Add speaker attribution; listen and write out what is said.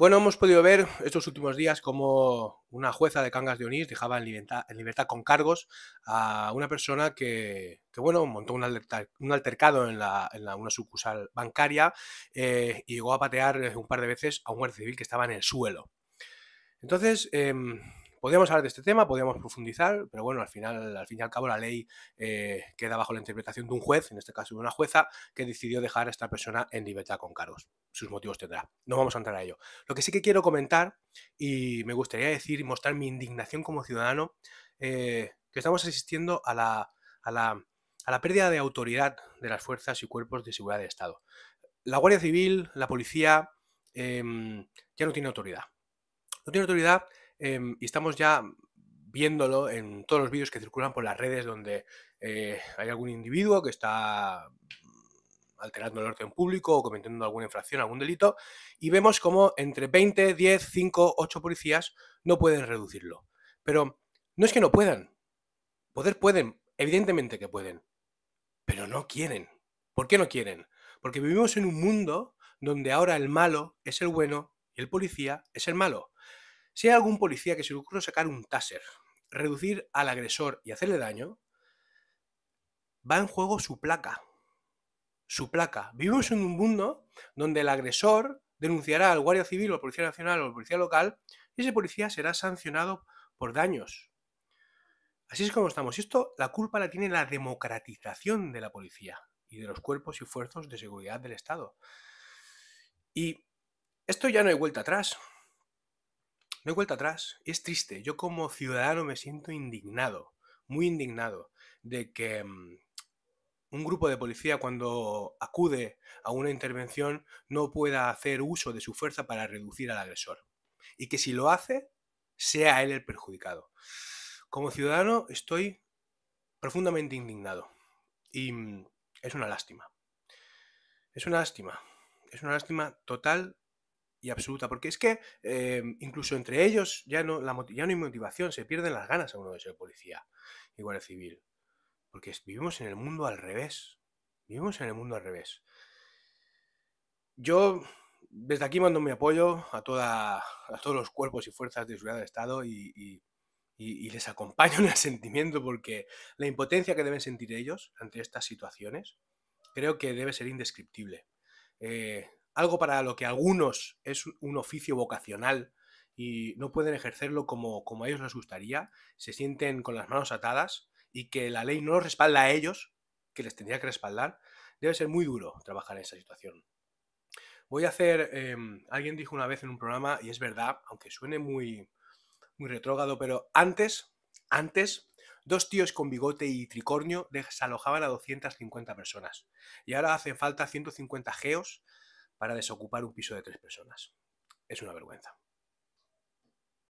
Speaker 1: Bueno, hemos podido ver estos últimos días cómo una jueza de Cangas de Onís dejaba en libertad, con cargos a una persona que, bueno, montó un, altercado en, una sucursal bancaria eh, y llegó a patear un par de veces a un guardia civil que estaba en el suelo. Entonces, em, Podríamos hablar de este tema, podríamos profundizar, pero bueno, al final, al fin y al cabo, la ley eh, queda bajo la interpretación de un juez, en este caso de una jueza, que decidió dejar a esta persona en libertad con cargos. Sus motivos tendrá. No vamos a entrar a ello. Lo que sí que quiero comentar, y me gustaría decir y mostrar mi indignación como ciudadano, eh, que estamos asistiendo a la, a, la, a la pérdida de autoridad de las fuerzas y cuerpos de seguridad del Estado. La Guardia Civil, la policía, em, ya no tiene autoridad. No tiene autoridad Em, y estamos ya viéndolo en todos los vídeos que circulan por las redes donde eh, hay algún individuo que está alterando el orden público o cometiendo alguna infracción, algún delito, y vemos como entre 20, 10, 5, 8 policías no pueden reducirlo. Pero no es que no puedan. Poder pueden, evidentemente que pueden, pero no quieren. ¿Por qué no quieren? Porque vivimos en un mundo donde ahora el malo es el bueno y el policía es el malo. Si hay algún policía que se le ocurre sacar un taser, reducir al agresor y hacerle daño, va en juego su placa. Su placa. Vivimos en un mundo donde el agresor denunciará al Guardia Civil o al Policía Nacional o al Policía Local y ese policía será sancionado por daños. Así es como estamos. esto, la culpa la tiene la democratización de la policía y de los cuerpos y fuerzas de seguridad del Estado. Y esto ya no hay vuelta atrás. Me hay vuelta atrás. Es triste. Yo como ciudadano me siento indignado, muy indignado, de que mm, un grupo de policía cuando acude a una intervención no pueda hacer uso de su fuerza para reducir al agresor. Y que si lo hace, sea él el perjudicado. Como ciudadano estoy profundamente indignado. Y mm, es una lástima. Es una lástima. Es una lástima total y absoluta, porque es que eh, incluso entre ellos ya no, la, ya no hay motivación, se pierden las ganas a uno de ser policía y guardia civil, porque vivimos en el mundo al revés, vivimos en el mundo al revés. Yo desde aquí mando mi apoyo a, toda, a todos los cuerpos y fuerzas de seguridad del Estado y, les acompaño en el sentimiento porque la impotencia que deben sentir ellos ante estas situaciones creo que debe ser indescriptible. Eh, algo para lo que algunos es un oficio vocacional y no pueden ejercerlo como, a ellos les gustaría, se sienten con las manos atadas y que la ley no los respalda a ellos, que les tendría que respaldar, debe ser muy duro trabajar en esa situación. Voy a hacer, em, alguien dijo una vez en un programa, y es verdad, aunque suene muy, muy retrógrado, pero antes, antes, dos tíos con bigote y tricornio desalojaban a 250 personas. Y ahora hacen falta 150 geos para desocupar un piso de tres personas. Es una vergüenza.